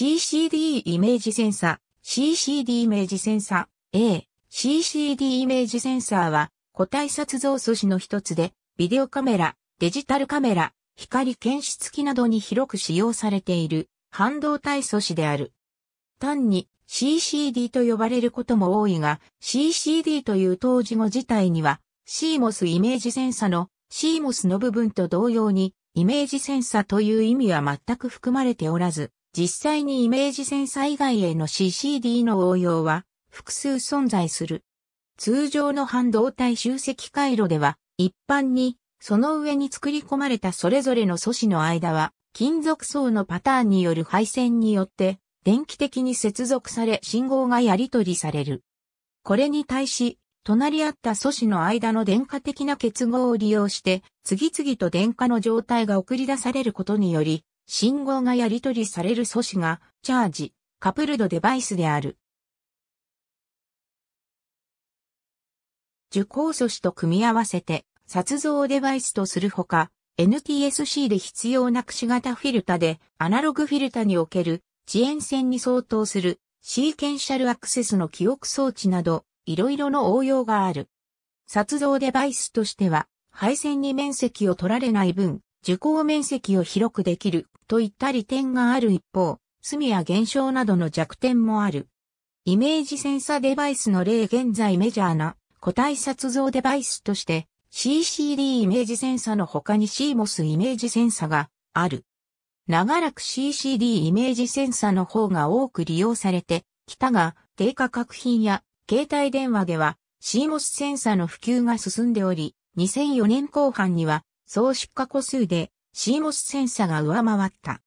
CCD イメージセンサ、CCD イメージセンサ、A、CCD イメージセンサーは、個体撮像素子の一つで、ビデオカメラ、デジタルカメラ、光検出器などに広く使用されている、半導体素子である。単に CCD と呼ばれることも多いが、CCD という当時語自体には、CMOS イメージセンサの CMOS の部分と同様に、イメージセンサという意味は全く含まれておらず、実際にイメージセンサ以外への CCD の応用は複数存在する。通常の半導体集積回路では一般にその上に作り込まれたそれぞれの素子の間は金属層のパターンによる配線によって電気的に接続され信号がやり取りされる。これに対し隣り合った素子の間の電荷的な結合を利用して次々と電荷の状態が送り出されることにより信号がやり取りされる素子が、チャージ、カプルドデバイスである。受光素子と組み合わせて、撮像デバイスとするほか、NTSC で必要なくし型フィルタで、アナログフィルタにおける遅延線に相当するシーケンシャルアクセスの記憶装置など、いろいろの応用がある。撮像デバイスとしては、配線に面積を取られない分、受光面積を広くできるといった利点がある一方、隅や減少などの弱点もある。イメージセンサデバイスの例現在メジャーな個体撮像デバイスとして CCD イメージセンサの他に CMOS イメージセンサがある。長らく CCD イメージセンサの方が多く利用されてきたが、低価格品や携帯電話では CMOS センサの普及が進んでおり、2004年後半には総出荷個数で CMOS センサが上回った。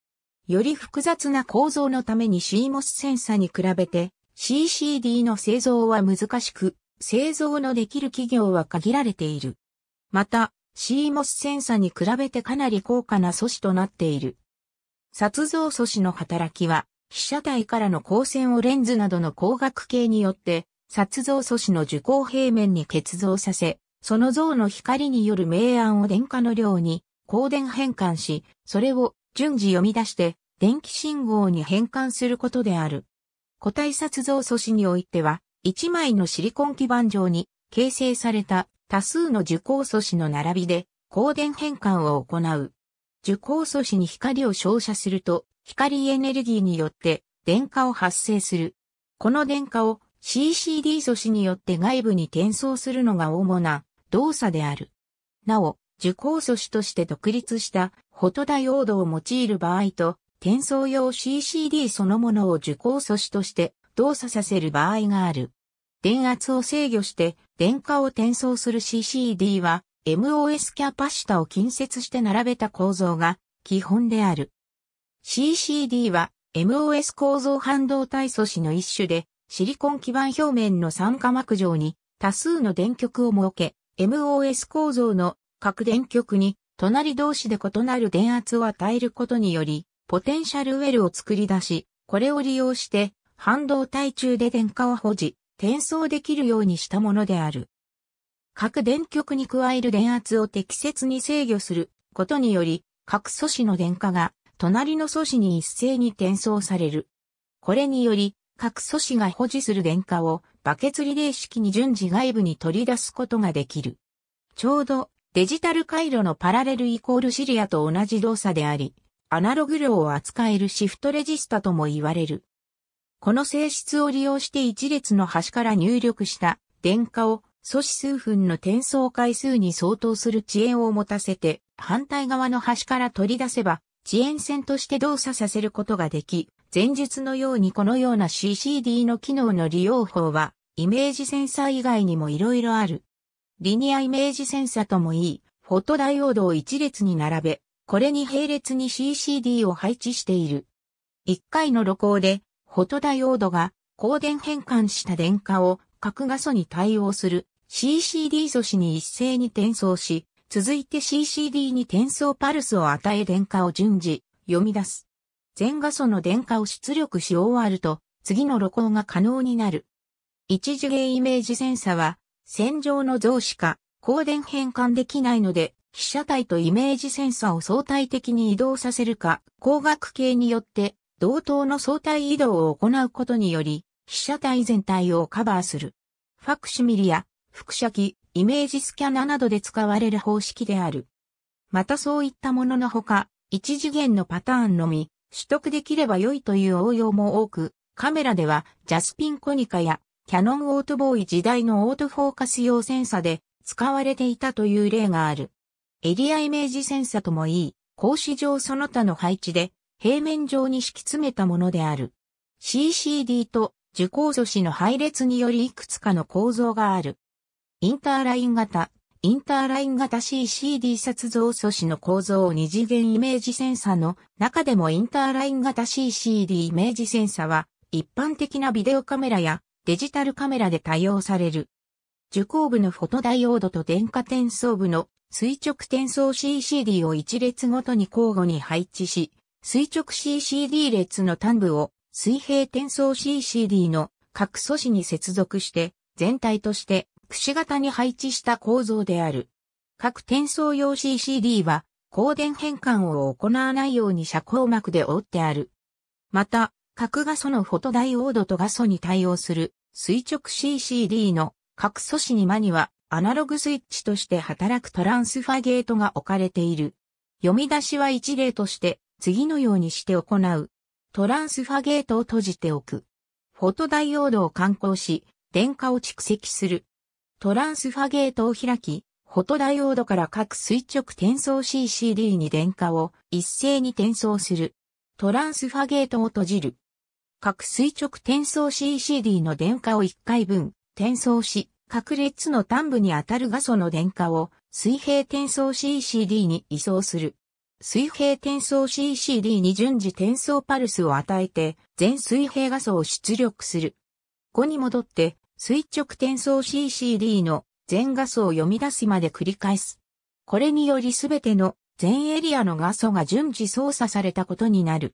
より複雑な構造のために CMOS センサに比べて CCD の製造は難しく、製造のできる企業は限られている。また、CMOS センサに比べてかなり高価な素子となっている。殺像素子の働きは、被写体からの光線をレンズなどの光学系によって、殺像素子の受光平面に結像させ、その像の光による明暗を電化の量に光電変換し、それを順次読み出して電気信号に変換することである。個体殺像素子においては、一枚のシリコン基板上に形成された多数の受光素子の並びで光電変換を行う。受光素子に光を照射すると光エネルギーによって電化を発生する。この電化を CCD 素子によって外部に転送するのが主な動作である。なお、受講素子として独立したフォトダイオードを用いる場合と、転送用 CCD そのものを受光素子として動作させる場合がある。電圧を制御して電荷を転送する CCD は MOS キャパシタを近接して並べた構造が基本である。CCD は MOS 構造半導体素子の一種でシリコン基板表面の酸化膜上に多数の電極を設け MOS 構造の各電極に隣同士で異なる電圧を与えることにより、ポテンシャルウェルを作り出し、これを利用して半導体中で電荷を保持、転送できるようにしたものである。各電極に加える電圧を適切に制御することにより、各素子の電荷が隣の素子に一斉に転送される。これにより、各組織が保持する電荷をバケツリレー式に順次外部に取り出すことができる。ちょうどデジタル回路のパラレルイコールシリアと同じ動作であり、アナログ量を扱えるシフトレジスタとも言われる。この性質を利用して一列の端から入力した電荷を素子数分の転送回数に相当する遅延を持たせて反対側の端から取り出せば遅延線として動作させることができ、前述のようにこのような CCD の機能の利用法は、イメージセンサー以外にも色々ある。リニアイメージセンサーともいい、フォトダイオードを一列に並べ、これに並列に CCD を配置している。一回の露光で、フォトダイオードが光電変換した電荷を核画素に対応する CCD 素子に一斉に転送し、続いて CCD に転送パルスを与え電荷を順次読み出す。全画素の電荷を出力し終わると、次の露光が可能になる。一次元イメージセンサは、線上の像しか、光電変換できないので、被写体とイメージセンサを相対的に移動させるか、光学系によって、同等の相対移動を行うことにより、被写体全体をカバーする。ファクシミリや、複写機、イメージスキャナなどで使われる方式である。またそういったもののほか、一次元のパターンのみ、取得できれば良いという応用も多く、カメラではジャスピンコニカやキャノンオートボーイ時代のオートフォーカス用センサで使われていたという例がある。エリアイメージセンサともいい、格子状その他の配置で平面上に敷き詰めたものである。CCD と受光素子の配列によりいくつかの構造がある。インターライン型、インターライン型 CCD 撮像素子の構造を二次元イメージセンサの中でもインターライン型 CCD イメージセンサは一般的なビデオカメラやデジタルカメラで対応される。受光部のフォトダイオードと電化転送部の垂直転送 CCD を一列ごとに交互に配置し、垂直 CCD 列の端部を水平転送 CCD の各素子に接続して全体としてくし型に配置した構造である。各転送用 CCD は、光電変換を行わないように遮光膜で覆ってある。また、各画素のフォトダイオードと画素に対応する垂直 CCD の各素子に間にはアナログスイッチとして働くトランスファゲートが置かれている。読み出しは一例として次のようにして行う。トランスファゲートを閉じておく。フォトダイオードを観光し、電荷を蓄積する。トランスファゲートを開き、フォトダイオードから各垂直転送 CCD に電荷を一斉に転送する。トランスファゲートを閉じる。各垂直転送 CCD の電荷を1回分転送し、各列の端部に当たる画素の電荷を水平転送 CCD に移送する。水平転送 CCD に順次転送パルスを与えて、全水平画素を出力する。5に戻って、垂直転送 CCD の全画素を読み出すまで繰り返す。これによりすべての全エリアの画素が順次操作されたことになる。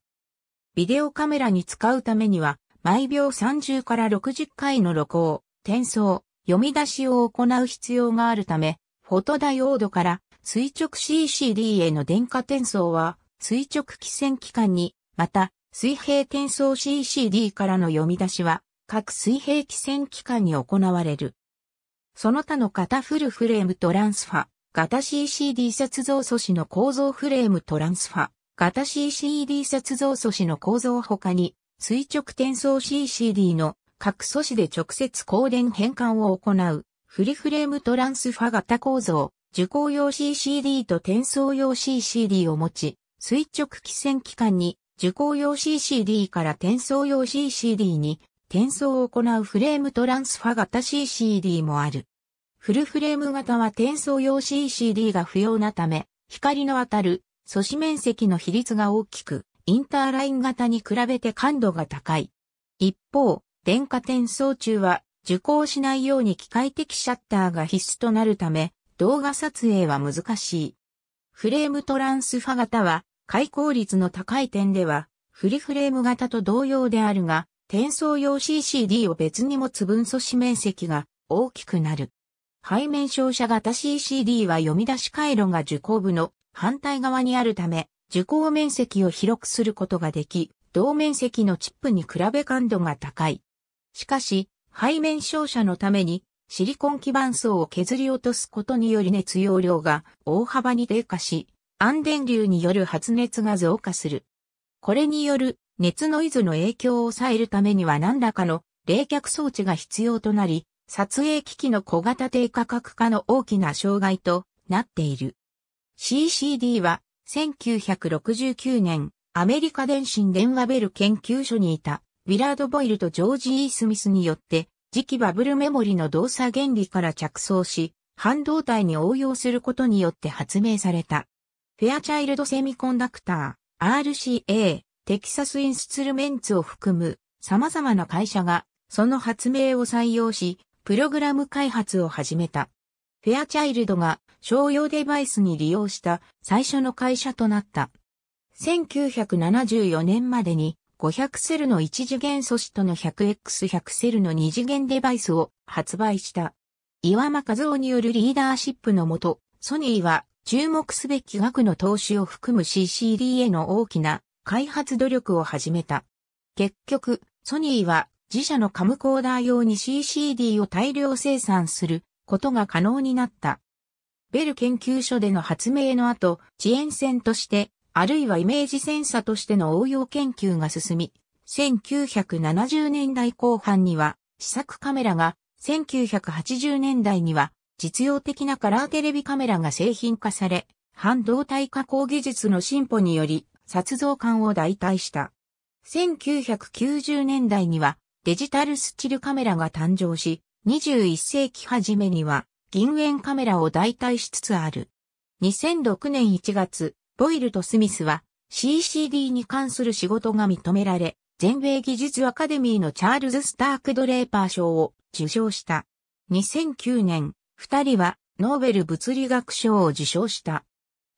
ビデオカメラに使うためには、毎秒30から60回の録音、転送、読み出しを行う必要があるため、フォトダイオードから垂直 CCD への電化転送は、垂直基線機関に、また、水平転送 CCD からの読み出しは、各水平器線機関に行われる。その他の型フルフレームトランスファ、型 CCD 接造素子の構造フレームトランスファ、型 CCD 接造素子の構造他に、垂直転送 CCD の各素子で直接光電変換を行う、フリフレームトランスファ型構造、受光用 CCD と転送用 CCD を持ち、垂直基線機関に受光用 CCD から転送用 CCD に転送を行うフレームトランスファ型 CCD もある。フルフレーム型は転送用 CCD が不要なため、光の当たる素子面積の比率が大きく、インターライン型に比べて感度が高い。一方、電化転送中は受光しないように機械的シャッターが必須となるため、動画撮影は難しい。フレームトランスファ型は、開口率の高い点では、フリフレーム型と同様であるが、転送用 CCD を別に持つ分素子面積が大きくなる。背面照射型 CCD は読み出し回路が受光部の反対側にあるため、受光面積を広くすることができ、同面積のチップに比べ感度が高い。しかし、背面照射のためにシリコン基板層を削り落とすことにより熱容量が大幅に低下し、安電流による発熱が増加する。これによる熱ノイズの影響を抑えるためには何らかの冷却装置が必要となり、撮影機器の小型低価格化の大きな障害となっている。CCD は1969年アメリカ電信電話ベル研究所にいたウィラード・ボイルとジョージ・イー・スミスによって次期バブルメモリの動作原理から着想し半導体に応用することによって発明された。フェアチャイルドセミコンダクター RCA テキサスインスツルメンツを含む様々な会社がその発明を採用し、プログラム開発を始めた。フェアチャイルドが商用デバイスに利用した最初の会社となった。1974年までに500セルの1次元素子との 100X100 セルの2次元デバイスを発売した。岩間和夫によるリーダーシップのもと、ソニーは注目すべき額の投資を含む CCD への大きな開発努力を始めた。結局、ソニーは自社のカムコーダー用に CCD を大量生産することが可能になった。ベル研究所での発明の後、遅延線として、あるいはイメージセンサとしての応用研究が進み、1970年代後半には試作カメラが、1980年代には実用的なカラーテレビカメラが製品化され、半導体加工技術の進歩により殺像館を代替した。1990年代にはデジタルスチルカメラが誕生し、21世紀初めには銀塩カメラを代替しつつある。2006年1月、ボイルとスミスは CCD に関する仕事が認められ、全米技術アカデミーのチャールズ・スターク・ドレーパー賞を受賞した。2009年、二人はノーベル物理学賞を受賞した。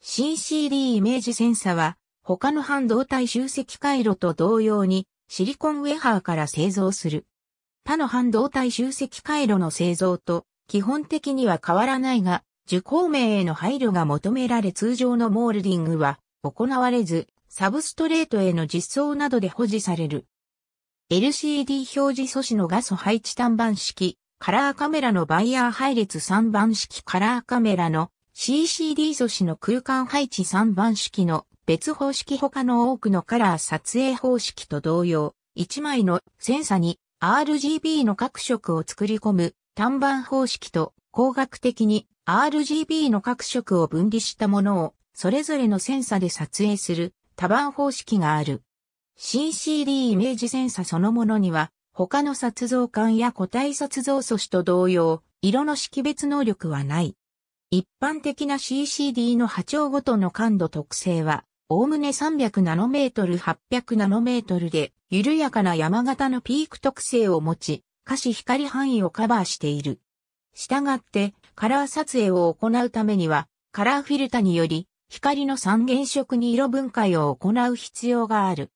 CCD イメージセンサは他の半導体集積回路と同様にシリコンウェハーから製造する。他の半導体集積回路の製造と基本的には変わらないが、受光面への配慮が求められ通常のモールディングは行われず、サブストレートへの実装などで保持される。LCD 表示素子の画素配置単板式、カラーカメラのバイヤー配列3番式カラーカメラの CCD 素子の空間配置3番式の別方式他の多くのカラー撮影方式と同様、1枚のセンサに RGB の各色を作り込む単板方式と工学的に RGB の各色を分離したものをそれぞれのセンサで撮影する多板方式がある。CCD イメージセンサそのものには他の撮像管や個体撮像素子と同様、色の識別能力はない。一般的な CCD の波長ごとの感度特性はおおむね300ナノメートル800ナノメートルで、緩やかな山形のピーク特性を持ち、可視光範囲をカバーしている。したがって、カラー撮影を行うためには、カラーフィルタにより、光の三原色に色分解を行う必要がある。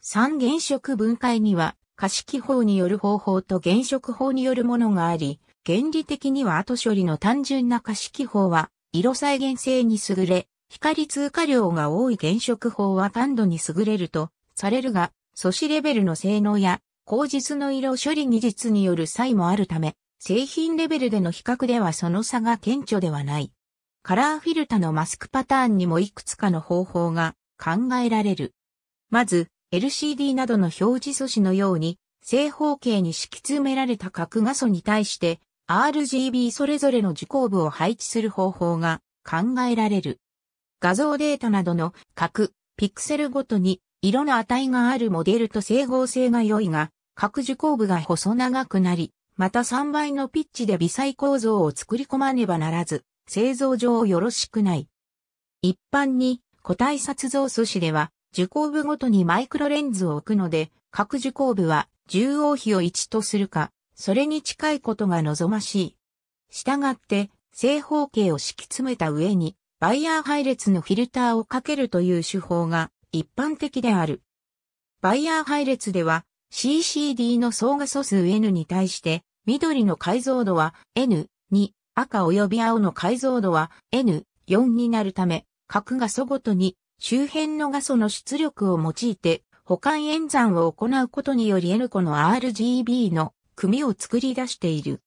三原色分解には、可視記法による方法と原色法によるものがあり、原理的には後処理の単純な可視記法は、色再現性に優れ、光通過量が多い原色法は単度に優れるとされるが、素子レベルの性能や、工実の色処理技術による差異もあるため、製品レベルでの比較ではその差が顕著ではない。カラーフィルタのマスクパターンにもいくつかの方法が考えられる。まず、LCD などの表示素子のように、正方形に敷き詰められた角画素に対して、RGB それぞれの受光部を配置する方法が考えられる。画像データなどの各ピクセルごとに色の値があるモデルと整合性が良いが、各受光部が細長くなり、また3倍のピッチで微細構造を作り込まねばならず、製造上よろしくない。一般に個体撮像素子では受光部ごとにマイクロレンズを置くので、各受光部は重応比を1とするか、それに近いことが望ましい。したがって、正方形を敷き詰めた上に、バイヤー配列のフィルターをかけるという手法が一般的である。バイヤー配列では CCD の総画素数 N に対して緑の解像度は N に赤及び青の解像度は N 4になるため、各画素ごとに周辺の画素の出力を用いて保管演算を行うことにより N 個の RGB の組を作り出している。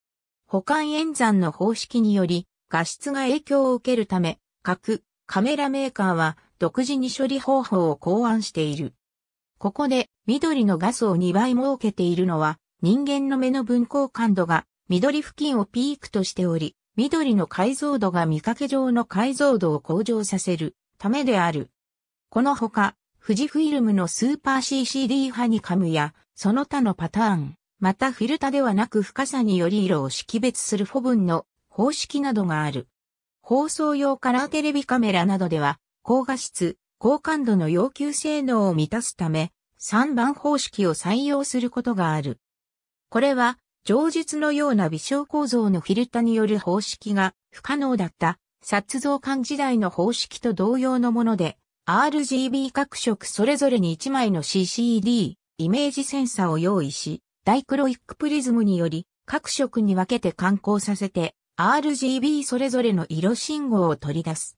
保管演算の方式により画質が影響を受けるため、各カメラメーカーは独自に処理方法を考案している。ここで緑のガスを2倍設けているのは人間の目の分光感度が緑付近をピークとしており、緑の解像度が見かけ上の解像度を向上させるためである。このほか、富士フィルムのスーパー CCD ハニカムやその他のパターン、またフィルタではなく深さにより色を識別するフォブンの方式などがある。放送用カラーテレビカメラなどでは、高画質、高感度の要求性能を満たすため、3番方式を採用することがある。これは、上述のような微小構造のフィルタによる方式が不可能だった殺像管時代の方式と同様のもので、RGB 各色それぞれに1枚の CCD、イメージセンサを用意し、ダイクロイックプリズムにより各色に分けて観光させて RGB それぞれの色信号を取り出す。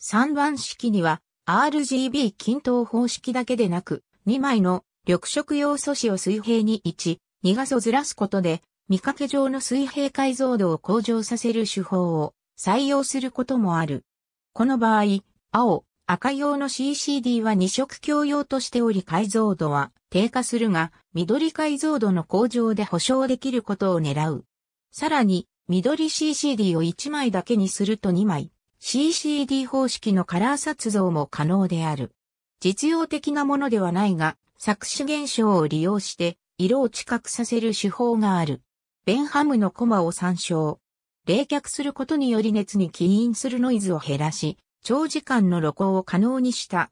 3番式には RGB 均等方式だけでなく、2枚の緑色用素子を水平に1、2画素ずらすことで、見かけ上の水平解像度を向上させる手法を採用することもある。この場合、青、赤用の CCD は2色共用としており解像度は低下するが、緑解像度の向上で保証できることを狙う。さらに、緑 CCD を1枚だけにすると2枚、CCD 方式のカラー撮像も可能である。実用的なものではないが、作詞現象を利用して色を知覚させる手法がある。ベンハムのコマを参照。冷却することにより熱に起因するノイズを減らし、長時間の露光を可能にした。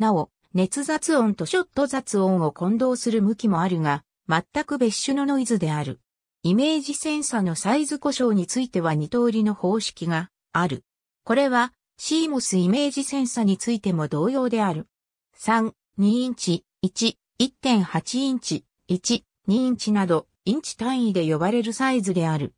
なお、熱雑音とショット雑音を混同する向きもあるが、全く別種のノイズである。イメージセンサのサイズ故障については2通りの方式がある。これは CMOS イメージセンサについても同様である。3、2インチ、1、1.8インチ、1、2インチなど、インチ単位で呼ばれるサイズである。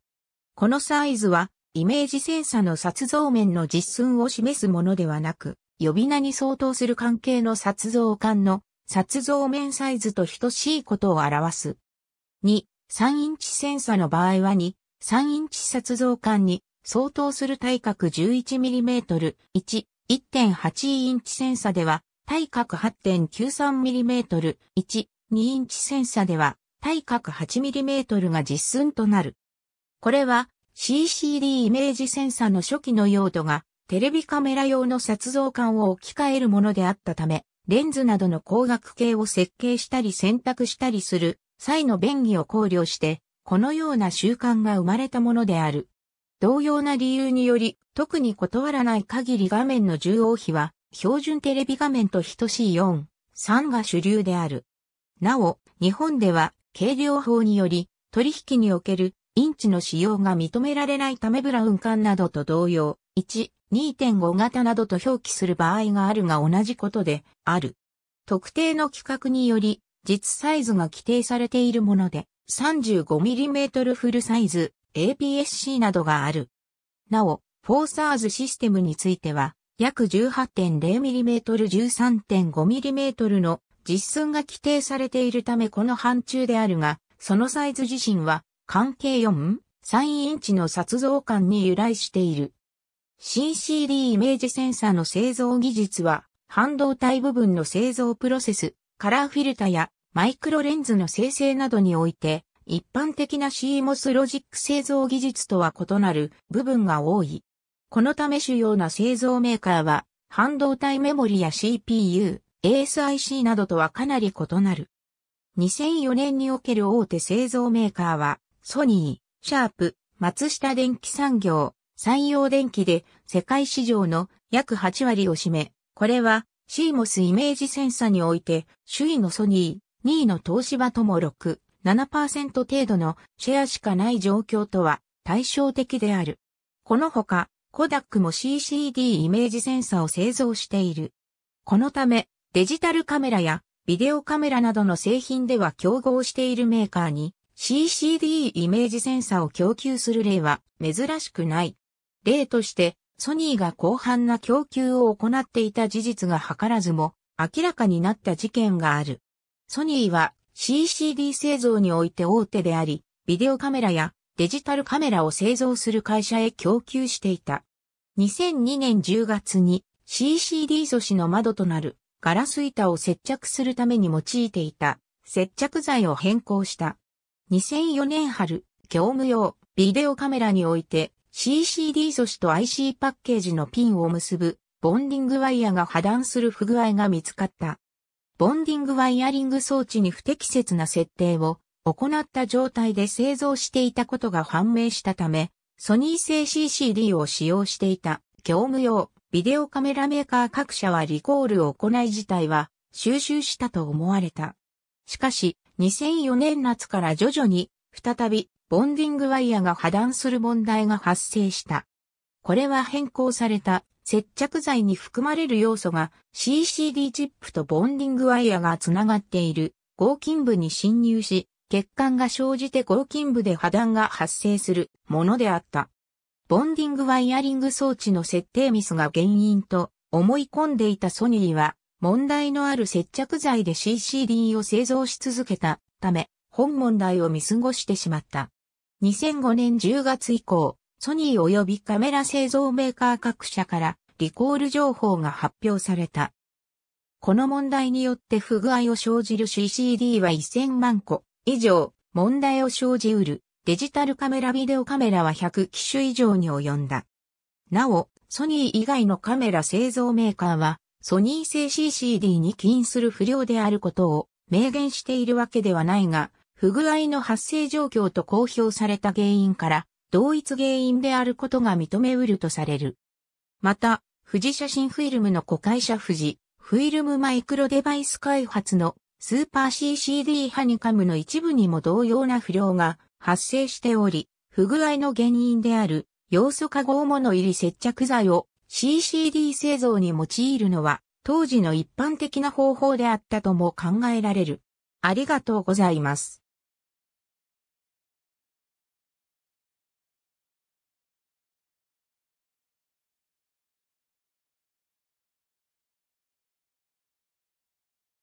このサイズは、イメージセンサの撮像面の実寸を示すものではなく、呼び名に相当する関係の撮像間の撮像面サイズと等しいことを表す。2、3インチセンサの場合は2、3インチ撮像管に相当する対角 11mm、1、1.8インチセンサでは、対角 8.93mm、1、2インチセンサでは、対角 8mm が実寸となる。これは CCD イメージセンサの初期の用途がテレビカメラ用の撮像管を置き換えるものであったため、レンズなどの光学系を設計したり選択したりする際の便宜を考慮して、このような習慣が生まれたものである。同様な理由により、特に断らない限り画面の重要比は、標準テレビ画面と等しい4、3が主流である。なお、日本では、計量法により、取引におけるインチの使用が認められないためブラウン管などと同様、1、2.5型などと表記する場合があるが同じことである。特定の規格により実サイズが規定されているもので、35mm フルサイズ、APS-C などがある。なお、フォーサーズシステムについては、約 18.0mm、13.5mm の実寸が規定されているためこの範疇であるが、そのサイズ自身は、関係4、3インチの撮像感に由来している。CCD イメージセンサの製造技術は、半導体部分の製造プロセス、カラーフィルタやマイクロレンズの生成などにおいて、一般的な CMOS ロジック製造技術とは異なる部分が多い。このため主要な製造メーカーは、半導体メモリや CPU、ASIC などとはかなり異なる。2004年における大手製造メーカーは、ソニー、シャープ、松下電機産業、山陽電機で世界市場の約8割を占め、これはシーモスイメージセンサにおいて、首位のソニー、2位の東芝とも6、7%程度のシェアしかない状況とは対照的である。このほか、コダックも CCD イメージセンサを製造している。このため、デジタルカメラやビデオカメラなどの製品では競合しているメーカーに CCD イメージセンサを供給する例は珍しくない。例としてソニーが広範な供給を行っていた事実が図らずも明らかになった事件がある。ソニーは CCD 製造において大手であり、ビデオカメラやデジタルカメラを製造する会社へ供給していた。2002年10月に CCD 素子の窓となるガラス板を接着するために用いていた接着剤を変更した。2004年春、業務用ビデオカメラにおいて CCD 素子と IC パッケージのピンを結ぶボンディングワイヤーが破断する不具合が見つかった。ボンディングワイヤリング装置に不適切な設定を行った状態で製造していたことが判明したため、ソニー製 CCD を使用していた業務用ビデオカメラメーカー各社はリコールを行い自体は収集したと思われた。しかし、2004年夏から徐々に再びボンディングワイヤが破断する問題が発生した。これは変更された接着剤に含まれる要素が CCD チップとボンディングワイヤが繋がっている合金部に侵入し、欠陥が生じて合金部で破断が発生するものであった。ボンディングワイヤリング装置の設定ミスが原因と思い込んでいたソニーは問題のある接着剤で CCD を製造し続けたため本問題を見過ごしてしまった。2005年10月以降、ソニー及びカメラ製造メーカー各社からリコール情報が発表された。この問題によって不具合を生じる CCD は1000万個以上、問題を生じうるデジタルカメラビデオカメラは100機種以上に及んだ。なお、ソニー以外のカメラ製造メーカーは、ソニー製 CCD に起因する不良であることを明言しているわけではないが、不具合の発生状況と公表された原因から同一原因であることが認めうるとされる。また、富士写真フィルムの子会社富士、フィルムマイクロデバイス開発のスーパー CCD ハニカムの一部にも同様な不良が発生しており、不具合の原因である要素化合物入り接着剤を CCD 製造に用いるのは当時の一般的な方法であったとも考えられる。ありがとうございます。